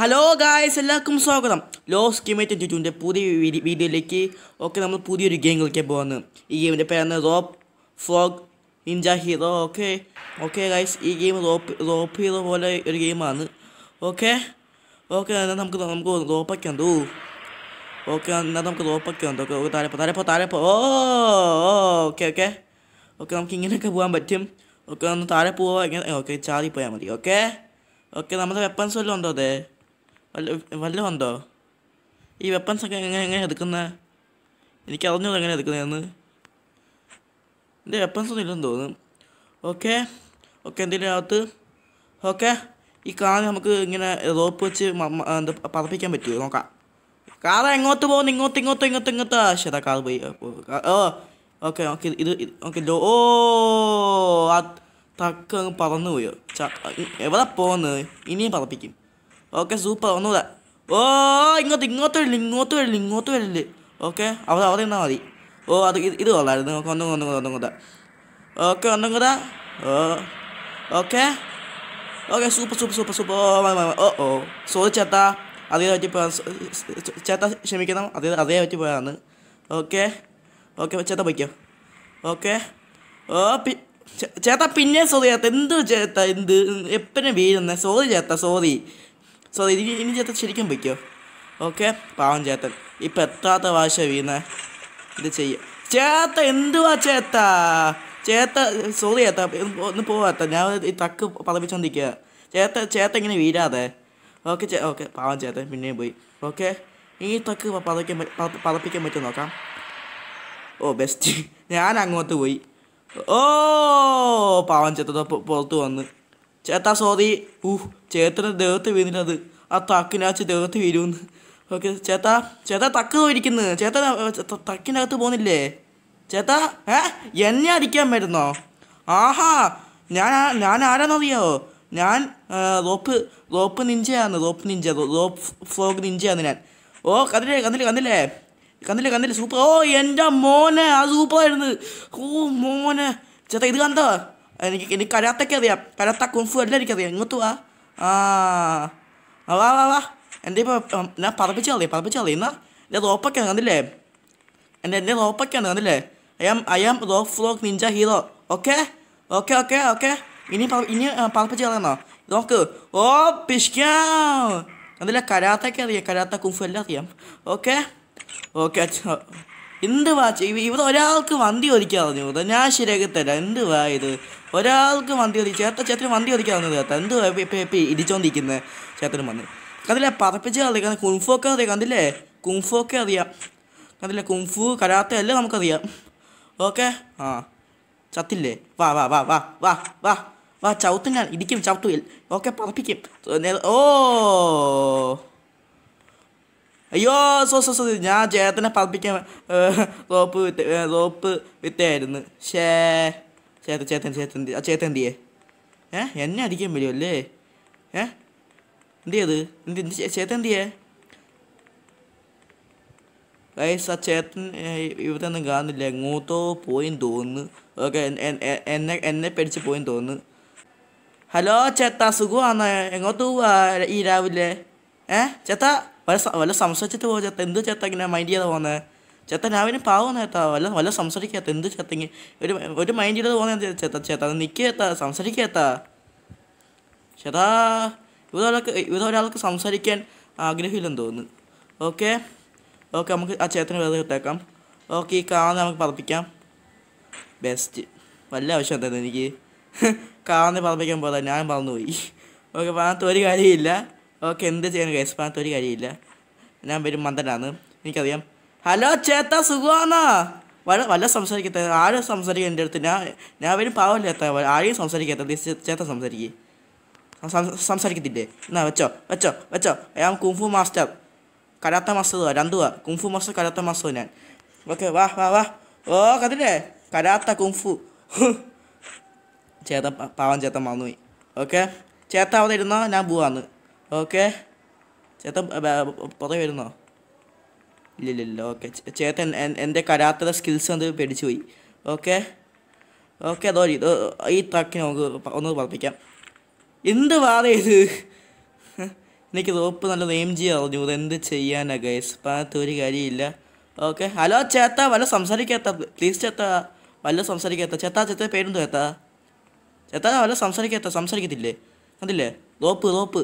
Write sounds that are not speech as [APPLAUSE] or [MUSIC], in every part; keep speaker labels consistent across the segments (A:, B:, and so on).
A: hello guys എല്ലാവർക്കും സ്വാഗതം loss കിമേറ്റ് ട്യൂറ്റൂൻ്റെ പുതിയ വീഡിയോയിലേക്ക് ഒക്കെ നമ്മൾ പുതിയൊരു ഗെയിം കളിക്കാൻ പോകുന്നു ഈ ഗെയിമിൻ്റെ പേരാണ് rope frog ninja hero okay okay guys ഈ ഗെയിം റോപ്പ് റോപ്പ് ഹീറോ പോലെ ഒരു ഗെയിമാണ് ഓക്കെ ഓക്കെ എന്നാൽ നമുക്ക് നമുക്ക് റോപ്പൊക്കെ ഉണ്ട് ഓക്കെ എന്നാൽ നമുക്ക് റോപ്പൊക്കെ ഉണ്ട് ഓക്കെ ഓക്കെ താരപ്പോ താരപ്പോ താരപ്പോ ഓ ഓക്കെ ഓക്കെ ഓക്കെ നമുക്ക് ഇങ്ങനെയൊക്കെ പോകാൻ പറ്റും ഓക്കെ ഒന്ന് താരപ്പോ ഇങ്ങനെ ഓക്കെ ചാടി പോയാൽ മതി ഓക്കെ ഓക്കെ നമ്മുടെ വെപ്പൻസ് വല്ലതും ഉണ്ടോ അതെ വല്ല വല്ലതുണ്ടോ ഈ ഒക്കെ എങ്ങനെ എങ്ങനെ എടുക്കുന്നത് അറിഞ്ഞത് എങ്ങനെ എടുക്കുന്നതെന്ന് എൻ്റെ വെപ്പൺസ് ഒന്നും ഇല്ലെന്ന് തോന്നുന്നു ഓക്കെ ഓക്കെ എന്തെങ്കിലും അകത്ത് ഓക്കെ ഈ കാർ നമുക്ക് ഇങ്ങനെ റോപ്പ് വെച്ച് എന്താ പറപ്പിക്കാൻ പറ്റുമോ നോക്കാം കാർ എങ്ങോട്ട് പോകുന്നു ഇങ്ങോട്ട് ഇങ്ങോട്ട് ഇങ്ങോട്ട് ഇങ്ങോട്ട് ശരാ കാർ പോയി ഓ ഓക്കെ ഓക്കെ ഇത് ഓക്കെ ലോ ഓ തക്ക അങ്ങ് പറന്നു പോയോ എവിടെ പോകുന്നത് ഇനിയും പറപ്പിക്കും ഓക്കെ സൂപ്പർ ഒന്നുകൂടെ ഓ ഇങ്ങോട്ട് ഇങ്ങോട്ട് വരില്ല ഇങ്ങോട്ട് വരില്ല ഇങ്ങോട്ട് വരില്ല ഓക്കെ അവിടെ അവിടെ നിന്നാൽ മതി ഓ അത് ഇത് ഇത് കൊള്ളായിരുന്നു നമുക്ക് ഒന്നും ഒന്നും ഒന്നും കൂടെ ഓക്കെ ഒന്നും കൂടെ ഓ okay okay super super super super ഓ ഓ സോറി ചേട്ടാ അതേ പറ്റി പോയാ ചേട്ടാ ക്ഷമിക്കണം അതേ അതേ പറ്റി പോയതാണ് ഓക്കെ ഓക്കെ ചേട്ടാ പൊയ്ക്കോ ഓക്കെ ഓ പി ചേട്ടാ പിന്നെ സോറി ചേട്ടാ എന്ത് ചേട്ടാ എന്ത് എപ്പോഴും വീഴുന്നേ സോറി ചേട്ടാ സോറി സോ ഇനി ഇനി ചേട്ടൻ ശരിക്കും വയ്ക്കോ ഓക്കെ പാവം ചേത്തൻ ഇപ്പം എത്താത്ത വാശ വീണ ഇത് ചെയ്യും ചേത്ത എന്തുവാ ചേത്ത ചേത്ത സോറി ചേത്ത ഒന്ന് പോവാത്ത ഞാൻ ഈ തക്ക് പതപ്പിച്ചോണ്ടിരിക്കുക ചേത്ത ചേത്ത ഇങ്ങനെ വീരാതെ ഓക്കെ ചേ ഓക്കെ പാവം ചേത്തൻ പിന്നെയും പോയി ഓക്കെ ഈ തക്ക് പതയ്ക്കാൻ പതപ്പിക്കാൻ പറ്റും നോക്കാം ഓ ബെസ്റ്റ് ഞാൻ അങ്ങോട്ട് പോയി ഓ പാവം ചേത്തത് പുറത്ത് വന്ന് ചേട്ടാ സോറി ഊഹ് ചേട്ടൻ്റെ ദേഹത്ത് വീണിട്ടത് ആ തക്കിനാച്ച് ദേഹത്ത് വീരുമെന്ന് ഓക്കെ ചേട്ടാ ചേട്ടാ തക്ക് പോയിരിക്കുന്നത് ചേട്ടൻ തക്കിനകത്ത് പോകുന്നില്ലേ ചേട്ടാ ഏ എന്നെ അടിക്കാൻ വരുന്നോ ആഹാ ഞാൻ ഞാൻ ആരാന്നറിയോ ഞാൻ റോപ്പ് റോപ്പ് നിഞ്ചയാണ് റോപ്പ് നിഞ്ച റോപ്പ് ഫ്ലോഗ് നിഞ്ചയാണ് ഞാൻ ഓ കണ്ടില്ലേ കണ്ടില്ലേ കണ്ടില്ലേ കണ്ടില്ലേ കണ്ടില്ലേ സൂപ്പർ ഓ എൻ്റെ മോനെ ആ സൂപ്പറായിരുന്നു ഓ മോനെ ചേട്ടാ ഇത് കണ്ടോ എനിക്ക് എനിക്ക് കരാത്തയ്ക്ക് അറിയാം കരാത്ത കുംഫു എല്ലാം എനിക്കറിയാം ഇങ്ങോട്ട് വാ ആ വാ വാ വാ എൻ്റെ ഇപ്പോൾ ഞാൻ പറപ്പിച്ച് അറിയാം പറപ്പിച്ച് അറിയാം എന്നാ എൻ്റെ റോപ്പൊക്കെയാണ് കണ്ടില്ലേ എൻ്റെ എൻ്റെ റോപ്പൊക്കെയാണ് കണ്ടില്ലേ I am I am rock frog ninja hero okay okay okay okay ഇനി ഇനി പറപ്പിച്ച് കളയണോ നോക്ക് ഓ പിഷ്ക്കാം അതില്ല കരാത്തൊക്കെ അറിയാം കരാത്ത കുംഫു എല്ലാം അറിയാം ഓക്കെ ഓക്കെ അച്ഛാ എന്ത് വാ ഇവിടെ ഒരാൾക്ക് വണ്ടി ഒരിക്കാൻ പറഞ്ഞു ഞാൻ ശരിയാക്കി തരാം എന്ത് വാ ഇത് ഒരാൾക്ക് വണ്ടി ഒതി ചേട്ടൻ ചേട്ടന് വണ്ടി ഒരിക്കാൻ വന്നത് ചേട്ടാ എന്ത് ഇപ്പം ഇപ്പം ഇടിച്ചോണ്ടിരിക്കുന്നത് ചേട്ടന് വന്ന് കണ്ടില്ലേ പറപ്പിച്ച് അറിയാം കുംഫോക്കെ അറിയാം കണ്ടില്ലേ കുംഫോക്കെ അറിയാം കണ്ടില്ലേ കുംഫു കരാത്ത എല്ലാം നമുക്കറിയാം ഓക്കെ ആ ചത്തില്ലേ വാ വാ വാ വാ വാ വാ വാ ചവിട്ടും ഞാൻ ഇടിക്കും ചവിട്ടുകയിൽ ഓക്കെ പറപ്പിക്കും ഓ അയ്യോ സോ സോ സോ ഞാൻ ചേട്ടനെ പതിപ്പിക്കാൻ റോപ്പ് വിത്ത് റോപ്പ് വിത്തായിരുന്നു ഷേ ചേട്ടൻ ചേത്തൻ ചേത്തൻ ആ എന്ത് ചെയ്യേ ഏ എന്നെ അടിക്കാൻ അല്ലേ ഏ എന്ത് ചെയ്ത് എന്ത് എന്ത് എന്തിയേ ഗൈസ് ആ ചേട്ടൻ ഇവിടെയൊന്നും കാണുന്നില്ല എങ്ങോട്ടോ പോയി തോന്നുന്നു ഓക്കെ എന്നെ എന്നെ പേടിച്ച് പോയി തോന്നുന്നു ഹലോ ചേട്ടാ സുഖമാണ് എങ്ങോട്ട് പോവാ ഈ രാവിലെ ഏ ചേത്താ വല്ല വല്ല സംസാരിച്ചിട്ട് പോകും ചേത്ത എന്ത് ചേട്ടാ ഇങ്ങനെ മൈൻഡ് ചെയ്താൽ പോകുന്നത് ചേട്ടൻ രാവിലെ പാവമാണ് ചേട്ടാ വല്ല വല്ല സംസാരിക്കാത്ത എന്ത് ചേത്തെങ്കിൽ ഒരു ഒരു മൈൻഡ് ചെയ്ത് പോകുന്ന ചേട്ടാ ചേട്ടാ നിൽക്കേത്താ സംസാരിക്കാത്താ ചേട്ടാ ഇവിടെ ഒരാൾക്ക് സംസാരിക്കാൻ ആഗ്രഹമില്ലെന്ന് തോന്നുന്നു ഓക്കെ ഓക്കെ നമുക്ക് ആ ചേട്ടന് വേറെ ഇട്ടേക്കാം ഓക്കെ ഈ കാണുന്ന നമുക്ക് പറപ്പിക്കാം ബെസ്റ്റ് വല്ല ആവശ്യം എന്തായിരുന്നു എനിക്ക് [LAUGHS] കാണുന്ന പറപ്പിക്കാൻ പോലെ ഞാൻ മറന്നുപോയി ഓക്കെ പറഞ്ഞിട്ട് ഒരു കാര്യമില്ല ഓക്കെ എന്ത് ചെയ്യാൻ ഗൈസ് ഭാഗത്ത് ഒരു കാര്യമില്ല ഞാൻ വരും മന്ദനാണ് എനിക്കറിയാം ഹലോ ചേത്ത സുഖമാണോ വല്ല വല്ല സംസാരിക്കത്തെ ആരും സംസാരിക്കും എൻ്റെ അടുത്ത് ഞാൻ ഞാൻ വരും പാവമില്ലാത്ത ആരെയും സംസാരിക്കാത്ത ചേത്ത സംസാരിക്കേ സംസാരിക്കത്തില്ലേ എന്നാ വെച്ചോ വെച്ചോ വെച്ചോ ഞാൻ കുംഫു മാസ്റ്റർ കരാത്ത മാസ്റ്റർ വാ കുംഫു മാസ്റ്റർ കരാത്ത മാസ്റ്റർ ഞാൻ ഓക്കെ വാ വാ വാ ഓ കതിരേ കരാത്ത കുംഫു [LAUGHS] ചേത്ത പാവം മാന്നു പോയി ഓക്കെ ചേട്ട അവിടെ ഇരുന്നോ ഞാൻ പോവാന്ന് ഓക്കെ ചേട്ടൻ പുറകെ വരുന്നോ ഇല്ലില്ല ഓക്കെ ചേട്ടൻ എൻ്റെ കരാത്തര സ്കിൽസ് അത് പേടിച്ചു പോയി ഓക്കെ ഓക്കെ അതോ ഇത് ഈ ട്രക്കിന് നമുക്ക് ഒന്ന് പറപ്പിക്കാം എന്ത് വാറ ഇത് എനിക്ക് റോപ്പ് നല്ല നെയിം ജി ഇത് എന്ത് ചെയ്യാനാ ഗൈസ് പാത്ത് ഒരു കാര്യമില്ല ഓക്കെ ഹലോ ചേത്ത വല്ല സംസാരിക്കാത്ത പ്ലീസ് ചേത്ത വല്ല സംസാരിക്കാത്ത ചേത്ത ചേത്ത പേരെന്തോ ചേത്ത ചേത്ത വല്ല സംസാരിക്കാത്ത സംസാരിക്കത്തില്ലേ അതില്ലേ rope rope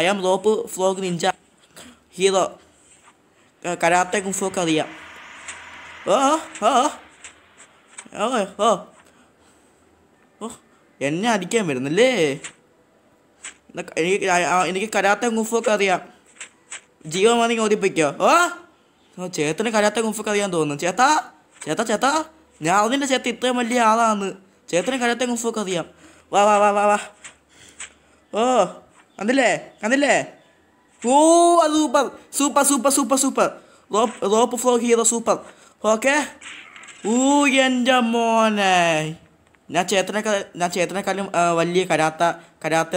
A: I am rope vlog ninja hero karate കുഫൊക്കെ അറിയാം ഓ ഓ ഓ ഓ ഓ എന്നെ അടിക്കാൻ വരുന്നല്ലേ എനിക്ക് എനിക്ക് കരാത്ത കുഫൊക്കെ അറിയാം ജിയോ മണി ഓടിപ്പിക്കോ ഓ ഓ ചേത്തന് കരാത്ത കുഫൊക്കെ അറിയാൻ തോന്നുന്നു ചേത്താ ചേത്താ ചേത്താ ഞാൻ അതിൻ്റെ ചേത്ത ഇത്രയും വലിയ ആളാണ് ചേത്തന് കരാത്തെ കുഫൊക്കെ അറിയാം വാ വാ വാ വാ വാ ഓ കണ്ടില്ലേ കണ്ടില്ലേ ഓ അത് super super super super super rope rope flow hero super okay ഊ എൻ്റെ മോനെ ഞാൻ ചേത്തനെ ഞാൻ ചേത്തനേക്കാളും വലിയ കരാത്ത കരാത്ത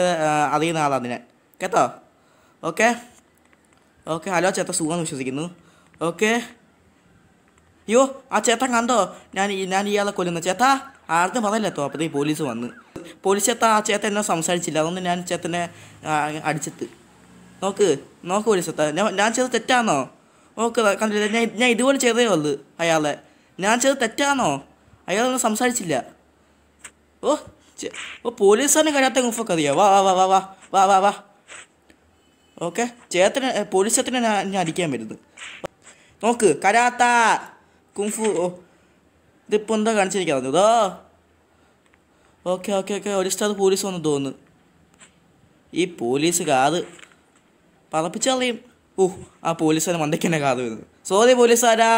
A: അറിയുന്ന ആളാണ് ഞാൻ കേട്ടോ ഓക്കെ ഓക്കെ ഹലോ ചേത്ത സുഖമെന്ന് വിശ്വസിക്കുന്നു ഓക്കെ അയ്യോ ആ ചേട്ടൻ കണ്ടോ ഞാൻ ഞാൻ ഇയാളെ കൊല്ലുന്ന ചേട്ടാ ആർക്കും പറയല്ലോ അപ്പോൾ പോലീസ് വന്ന് പോലീസ് ചേത്ത ആ ചേത്ത എന്നെ സംസാരിച്ചില്ല അതുകൊണ്ട് ഞാൻ ചേത്തനെ അടിച്ചിട്ട് നോക്ക് നോക്ക് പോലീസ് ചേത്ത ഞാൻ ചെയ്ത് തെറ്റാണോ നോക്ക് കണ്ടില്ല ഞാൻ ഞാൻ ഇതുപോലെ ചെയ്തേ ഉള്ളു അയാളെ ഞാൻ ചെയ്ത് തെറ്റാണോ അയാളൊന്നും സംസാരിച്ചില്ല ഓ ഓ തന്നെ കഴിയാത്ത ഗുഫൊക്കെ അറിയാം വാ വാ വാ വാ വാ വാ വാ ഓക്കെ ചേത്തന് പോലീസ് ചേത്തനെ ഞാൻ അടിക്കാൻ വരുന്നത് നോക്ക് കരാത്ത കുംഫു ഓ ഇതിപ്പോൾ എന്താ കാണിച്ചിരിക്കുന്നത് ഓക്കെ ഓക്കെ ഓക്കെ ഒരു പോലീസ് വന്നു തോന്നുന്നു ഈ പോലീസ് കാത് പറപ്പിച്ചു ഓ ആ പോലീസുകാരൻ മണ്ടയ്ക്ക് തന്നെ കാത് വരുന്നത് സോറി പോലീസുകാരാ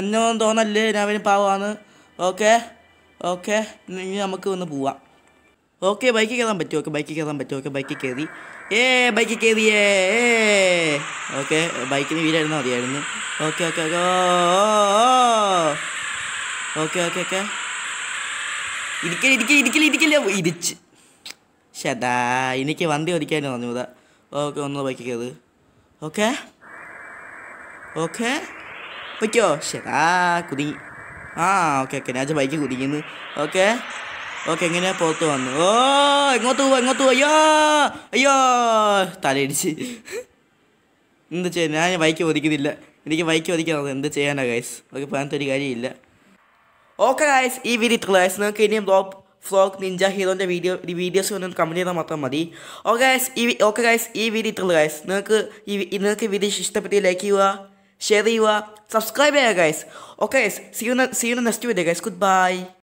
A: എന്നൊന്നും തോന്നല്ലേ ഞാൻ അവന് പാവമാണ് ഓക്കെ ഓക്കെ ഇനി നമുക്ക് ഒന്ന് പോവാം ഓക്കെ ബൈക്കിൽ കയറാൻ പറ്റും ഓക്കെ ബൈക്കിൽ കയറാൻ പറ്റും ഓക്കെ ബൈക്കിൽ കയറി ഏ ബൈക്കിൽ കയറി ഏ ഓക്കെ ബൈക്കിന് വീടായിരുന്നു അറിയായിരുന്നു okay okay okay okay okay okay ഇരിക്കൽ ഇരിക്കൽ ഇരിക്കൽ ഇരിക്കൽ ഇരിച്ച് ശതാ എനിക്ക് വണ്ടി ഓടിക്കാൻ തോന്നി ഇതാ ഓക്കെ ഒന്ന് വയ്ക്കത് ഓക്കെ ഓക്കെ വയ്ക്കോ ശതാ കുടുങ്ങി ആ ഓക്കെ ഓക്കെ രാജ ബൈക്ക് കുടിക്കുന്നു ഓക്കെ ഓക്കെ എങ്ങനെയാ പുറത്ത് വന്നു ഓ എങ്ങോട്ട് പോവാ എങ്ങോട്ട് പോവാ അയ്യോ അയ്യോ തലയിടിച്ച് എന്താ ചെയ്യാൻ ഞാൻ ബൈക്ക് ഒതുക്കുന്നില്ല എനിക്ക് ബൈക്ക് ഒതുക്കാൻ എന്താ ചെയ്യാനാ ഗൈസ് ഓക്കെ പറഞ്ഞിട്ടൊരു കാര്യമില്ല ഓക്കെ ഗായ്സ് ഈ വീഡിയോ ഗായ്സ് നിങ്ങൾക്ക് ഇനിയും ബ്ലോഗ് ഫ്ലോഗ് നിഞ്ച ഹീറോൻ്റെ വീഡിയോ വീഡിയോസ് ഒന്ന് കമൻറ്റ് ചെയ്താൽ മാത്രം മതി ഓക്കെ ഗായ്സ് ഈ ഓക്കെ ഗായ്സ് ഈ വീഡിയോ ഇത്ര ഗായ്സ് നിങ്ങൾക്ക് ഈ നിങ്ങൾക്ക് വീഡിയോ ഇഷ്ടപ്പെട്ടി ലൈക്ക് ചെയ്യുക ഷെയർ ചെയ്യുക സബ്സ്ക്രൈബ് ചെയ്യുക guys okay guys see you see you next video guys good by